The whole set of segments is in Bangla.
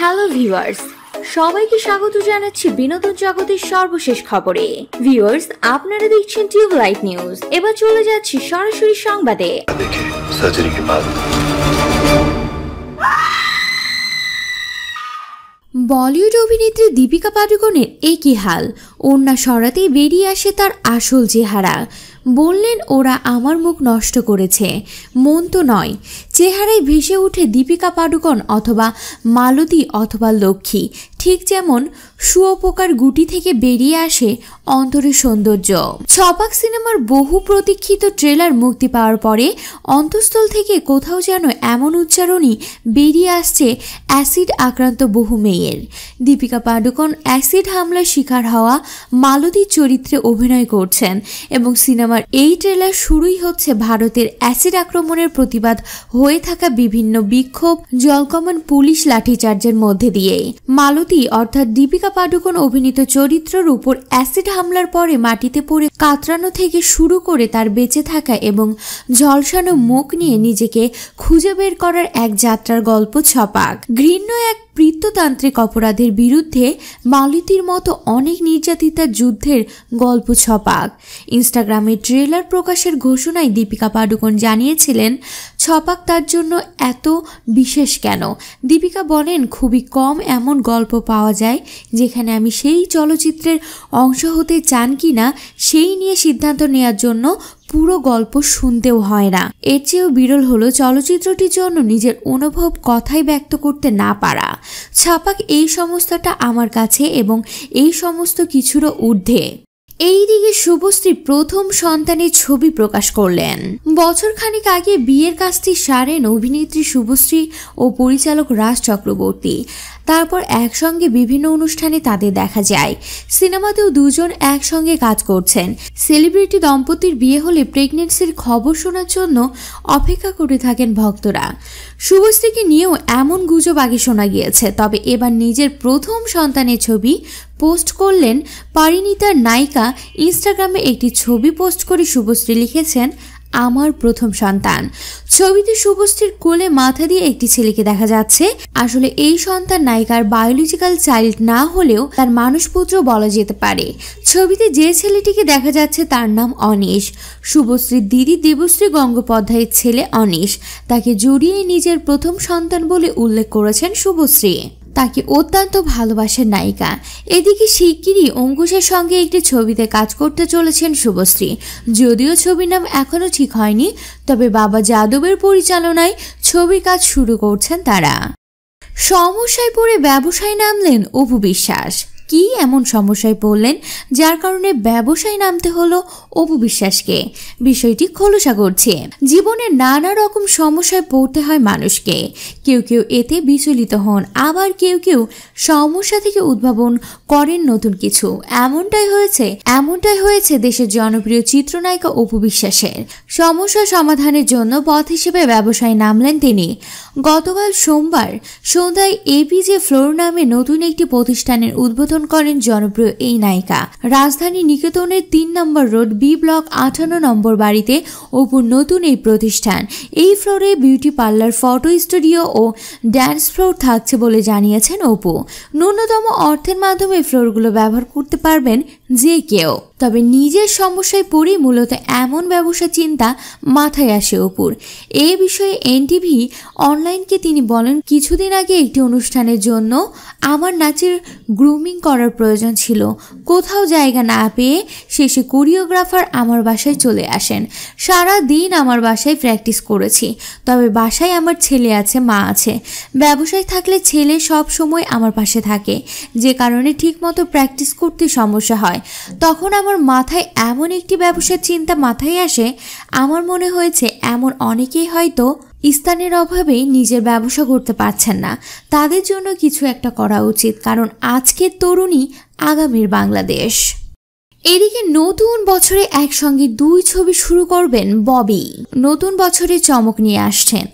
হ্যালো ভিউয়ার্স সবাইকে স্বাগত জানাচ্ছি বিনোদন জগতের সর্বশেষ খবরে ভিউয়ার্স আপনারা দেখছেন টিউবলাইট নিউজ এবার চলে যাচ্ছি সরাসরি সংবাদে বলিউড অভিনেত্রী দীপিকা পাডুকোনের একই হাল অন্যা সরাতেই বেরিয়ে আসে তার আসল চেহারা বললেন ওরা আমার মুখ নষ্ট করেছে মন তো নয় চেহারায় ভেসে উঠে দীপিকা পাডুকোন অথবা মালতী অথবা লক্ষ্মী ঠিক যেমন শুয়োপোকার গুটি থেকে বেরিয়ে আসে অন্তরের সৌন্দর্য ছপাক সিনেমার বহু প্রতীক্ষিত ট্রেলার মুক্তি পাওয়ার পরে অন্তঃস্থল থেকে কোথাও যেন এমন উচ্চারণই বেরিয়ে আসছে অ্যাসিড আক্রান্ত বহু মেয়ের দীপিকা পাডুকোন অ্যাসিড হামলার শিকার হওয়া মালতী চরিত্রে অভিনয় করছেন এবং সিনেমার এই ট্রেলার শুরুই হচ্ছে ভারতের অ্যাসিড আক্রমণের প্রতিবাদ হয়ে থাকা বিভিন্ন বিক্ষোভ জলকমন পুলিশ লাঠিচার্জের মধ্যে দিয়ে মালতী অর্থাৎ দীপিকা পাডুকোন অভিনীত চরিত্রর উপর অ্যাসিড হামলার পরে মাটিতে পড়ে কাতরানো থেকে শুরু করে তার বেঁচে থাকা এবং ঝলসানো মুখ নিয়ে নিজেকে খুঁজে বের করার এক যাত্রার গল্প ছপাক ঘৃণ্য এক বৃত্ততান্ত্রিক অপরাধের এর বিরুদ্ধে মালতীর মতো অনেক নির্যাতিতার যুদ্ধের গল্প ছপাক ইনস্টাগ্রামে ট্রেলার প্রকাশের ঘোষণায় দীপিকা পাডুকোন জানিয়েছিলেন ছপাক তার জন্য এত বিশেষ কেন দীপিকা বলেন খুবই কম এমন গল্প পাওয়া যায় যেখানে আমি সেই চলচ্চিত্রের অংশ হতে চান কি না সেই নিয়ে সিদ্ধান্ত নেওয়ার জন্য পুরো গল্প শুনতেও হয় না এর চেয়েও বিরল হলো চলচ্চিত্রটির জন্য নিজের অনুভব কথাই ব্যক্ত করতে না পারা ছাপাক এই সমস্তটা আমার কাছে এবং এই সমস্ত কিছুরও ঊর্ধ্বে এইদিকে শুভশ্রী প্রথম সন্তানের ছবি প্রকাশ করলেন বছর খানিক আগে বিয়ের কাজটি সারেন অভিনেত্রী শুভশ্রী ও পরিচালক রাজ চক্রবর্তী তারপর একসঙ্গে বিভিন্ন অনুষ্ঠানে তাদের দেখা যায় সিনেমাতেও দুজন একসঙ্গে কাজ করছেন সেলিব্রিটি দম্পতির বিয়ে হলে প্রেগনেন্সির খবর শোনার জন্য অপেক্ষা করে থাকেন ভক্তরা শুভশ্রীকে নিয়েও এমন গুজব আগে শোনা গিয়েছে তবে এবার নিজের প্রথম সন্তানের ছবি পোস্ট করলেন পারিণীতার নায়িকা ইনস্টাগ্রামে একটি ছবি পোস্ট করে শুভশ্রী লিখেছেন আমার প্রথম সন্তান ছবিতে শুভশ্রীর কোলে মাথা দিয়ে একটি ছেলেকে দেখা যাচ্ছে আসলে এই সন্তান নায়িকার বায়োলজিক্যাল চাইল্ড না হলেও তার মানুষপুত্র বলা যেতে পারে ছবিতে যে ছেলেটিকে দেখা যাচ্ছে তার নাম অনিশ শুভশ্রীর দিদি দেবশ্রী গঙ্গোপাধ্যায়ের ছেলে অনিশ তাকে জড়িয়ে নিজের প্রথম সন্তান বলে উল্লেখ করেছেন শুভশ্রী তাকে অত্যন্ত ভালোবাসেন নায়িকা এদিকে শিগগিরই অঙ্কুশের সঙ্গে একটি ছবিতে কাজ করতে চলেছেন শুভশ্রী যদিও ছবির নাম এখনও ঠিক হয়নি তবে বাবা যাদবের পরিচালনায় ছবির কাজ শুরু করছেন তারা সমস্যায় পড়ে ব্যবসায় নামলেন অপু বিশ্বাস কি এমন সমস্যায় পড়লেন যার কারণে ব্যবসায় নামতে হলো অপু বিশ্বাসকে বিষয়টি খোলসা করছে জীবনে নানা রকম সমস্যায় পড়তে হয় মানুষকে কেউ কেউ এতে বিচলিত হন আবার কেউ কেউ সমস্যা থেকে উদ্ভাবন করেন নতুন কিছু এমনটাই হয়েছে এমনটাই হয়েছে দেশের জনপ্রিয় চিত্রনায়িকা অপু বিশ্বাসের সমস্যা সমাধানের জন্য পথ হিসেবে ব্যবসায় নামলেন তিনি গতকাল সোমবার সন্ধ্যায় এপিজে ফ্লোর নামে নতুন একটি প্রতিষ্ঠানের উদ্বোধন পরিবেশন করেন জনপ্রিয় এই নায়িকা রাজধানী নিকেতনের তিন নম্বর রোড বি ব্লক আঠান্ন নম্বর বাড়িতে অপুর নতুন এই প্রতিষ্ঠান এই ফ্লোরে বিউটি পার্লার ফটো স্টুডিও ও ড্যান্স ফ্লোর থাকছে বলে জানিয়েছেন অপু ন্যূনতম অর্থের মাধ্যমে ফ্লোরগুলো ব্যবহার করতে পারবেন যে কেউ তবে নিজের সমস্যায় পড়ে মূলত এমন ব্যবসা চিন্তা মাথায় আসে অপুর এ বিষয়ে এনটিভি অনলাইনকে তিনি বলেন কিছুদিন আগে একটি অনুষ্ঠানের জন্য আমার নাচের গ্রুমিং করার প্রয়োজন ছিল কোথাও জায়গা না পেয়ে শেষে কোরিওগ্রাফার আমার বাসায় চলে আসেন সারা দিন আমার বাসায় প্র্যাকটিস করেছি তবে বাসায় আমার ছেলে আছে মা আছে ব্যবসায় থাকলে ছেলে সব সময় আমার পাশে থাকে যে কারণে ঠিকমতো প্র্যাকটিস করতে সমস্যা হয় হয় তখন আমার মাথায় এমন একটি ব্যবসার চিন্তা মাথায় আসে আমার মনে হয়েছে এমন অনেকেই হয়তো স্থানের অভাবে নিজের ব্যবসা করতে পারছেন না তাদের জন্য কিছু একটা করা উচিত কারণ আজকের তরুণী আগামীর বাংলাদেশ এদিকে নতুন বছরে একসঙ্গে দুই ছবি শুরু করবেন ববি নতুন বছরে চমক নিয়ে আসছেন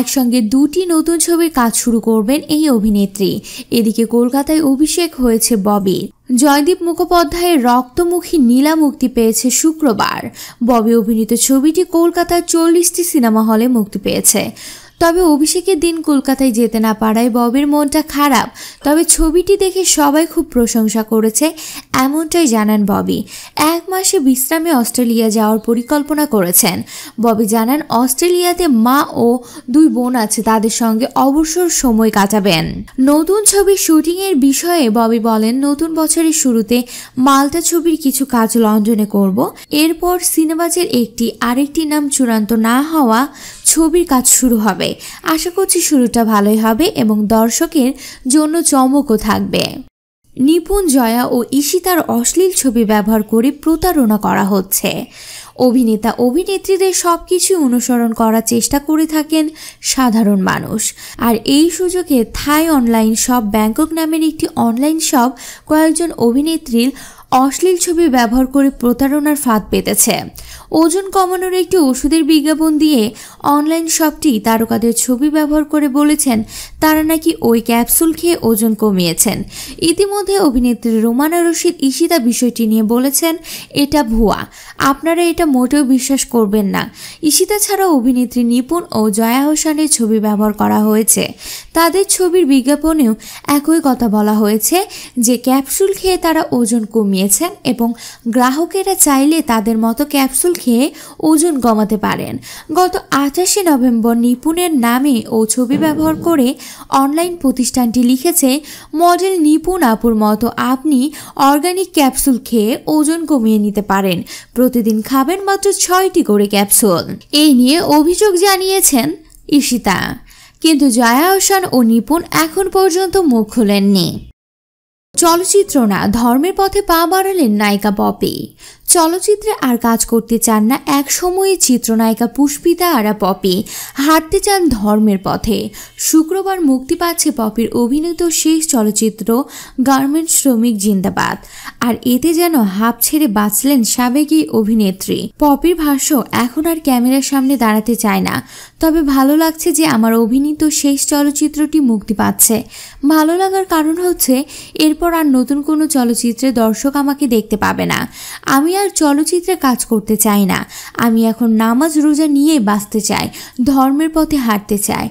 একসঙ্গে দুটি নতুন ছবির কাজ শুরু করবেন এই অভিনেত্রী এদিকে কলকাতায় অভিষেক হয়েছে ববির জয়দীপ মুখোপাধ্যায়ের রক্তমুখী নীলা মুক্তি পেয়েছে শুক্রবার ববি অভিনীত ছবিটি কলকাতার চল্লিশটি সিনেমা হলে মুক্তি পেয়েছে তবে অভিষেকের দিন কলকাতায় যেতে না পারায় ববের মনটা খারাপ তবে ছবিটি দেখে সবাই খুব প্রশংসা করেছে এমনটাই জানান ববি এক মাসে বিশ্রামে অস্ট্রেলিয়া যাওয়ার পরিকল্পনা করেছেন ববি জানান অস্ট্রেলিয়াতে মা ও দুই বোন আছে তাদের সঙ্গে অবসর সময় কাটাবেন নতুন ছবির শুটিংয়ের বিষয়ে ববি বলেন নতুন বছরের শুরুতে মালটা ছবির কিছু কাজ লন্ডনে করব এরপর সিনেমাজের একটি আরেকটি নাম চূড়ান্ত না হওয়া ছবির কাজ শুরু হবে আশা করছি শুরুটা ভালোই হবে এবং দর্শকের জন্য চমকও থাকবে নিপুণ জয়া ও ঈশিতার অশ্লীল ছবি ব্যবহার করে প্রতারণা করা হচ্ছে অভিনেতা অভিনেত্রীদের সব কিছু অনুসরণ করার চেষ্টা করে থাকেন সাধারণ মানুষ আর এই সুযোগে থাই অনলাইন শপ ব্যাংকক নামের একটি অনলাইন শপ কয়েকজন অভিনেত্রীর অশ্লীল ছবি ব্যবহার করে প্রতারণার ফাঁদ পেতেছে ওজন কমানোর একটি ওষুধের বিজ্ঞাপন দিয়ে অনলাইন শপটি তারকাদের ছবি ব্যবহার করে বলেছেন তারা নাকি ওই ক্যাপসুল খেয়ে ওজন কমিয়েছেন ইতিমধ্যে অভিনেত্রী রোমানা রশিদ ইশিতা বিষয়টি নিয়ে বলেছেন এটা ভুয়া আপনারা এটা মোটেও বিশ্বাস করবেন না ইশিতা ছাড়া অভিনেত্রী নিপুণ ও জয়া হোসানের ছবি ব্যবহার করা হয়েছে তাদের ছবির বিজ্ঞাপনেও একই কথা বলা হয়েছে যে ক্যাপসুল খেয়ে তারা ওজন কমিয়েছেন এবং গ্রাহকেরা চাইলে তাদের মতো ক্যাপসুল খেয়ে ওজন কমাতে পারেন গত আঠাশে নভেম্বর নিপুণের নামে ও ছবি ব্যবহার করে অনলাইন প্রতিষ্ঠানটি লিখেছে মডেল নিপুণ আপুর মতো আপনি অর্গানিক ক্যাপসুল খেয়ে ওজন কমিয়ে নিতে পারেন প্রতিদিন খাবেন মাত্র ছয়টি করে ক্যাপসুল এই নিয়ে অভিযোগ জানিয়েছেন ঈশিতা কিন্তু জয়া হোসেন ও নিপুণ এখন পর্যন্ত মুখ খোলেননি চলচ্চিত্র না ধর্মের পথে পা বাড়ালেন নায়িকা পপি চলচ্চিত্রে আর কাজ করতে চান না এক সময়ে চিত্রনায়িকা পুষ্পিতা আরা পপি হাঁটতে চান ধর্মের পথে শুক্রবার মুক্তি পাচ্ছে পপির অভিনীত শেষ চলচ্চিত্র গার্মেন্ট শ্রমিক জিন্দাবাদ আর এতে যেন হাফ ছেড়ে বাঁচলেন সাবেক এই অভিনেত্রী পপির ভাষ্য এখন আর ক্যামেরার সামনে দাঁড়াতে চায় না তবে ভালো লাগছে যে আমার অভিনীত শেষ চলচ্চিত্রটি মুক্তি পাচ্ছে ভালো লাগার কারণ হচ্ছে এরপর আর নতুন কোনো চলচ্চিত্রে দর্শক আমাকে দেখতে পাবে না আমি আর আর চলচ্চিত্রে কাজ করতে চাই না আমি এখন নামাজ রোজা নিয়ে বাঁচতে চাই ধর্মের পথে হাঁটতে চাই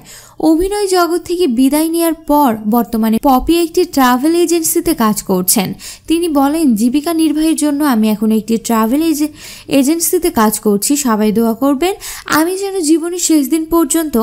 অভিনয় জগৎ থেকে বিদায় নেওয়ার পর বর্তমানে পপি একটি ট্রাভেল এজেন্সিতে কাজ করছেন তিনি বলেন জীবিকা নির্বাহের জন্য আমি এখন একটি ট্রাভেল এজেন্সিতে কাজ করছি সবাই দোয়া করবেন আমি যেন জীবনের শেষ দিন পর্যন্ত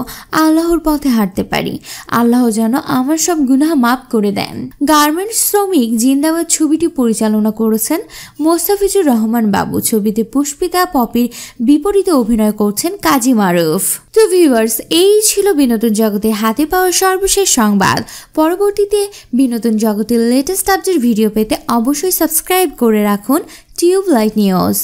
আল্লাহর পথে হাঁটতে পারি আল্লাহ যেন আমার সব গুনা মাফ করে দেন গার্মেন্টস শ্রমিক জিন্দাবাদ ছবিটি পরিচালনা করেছেন মোস্তাফিজুর রহমান বাবু ছবিতে পুষ্পিতা পপির বিপরীতে অভিনয় করছেন কাজী মারুফ তো ভিউয়ার্স এই ছিল বিনোদন জগতে হাতে পাওয়া সর্বশেষ সংবাদ পরবর্তীতে বিনোদন জগতের লেটেস্ট আপডেট ভিডিও পেতে অবশ্যই সাবস্ক্রাইব করে রাখুন টিউব লাইট নিউজ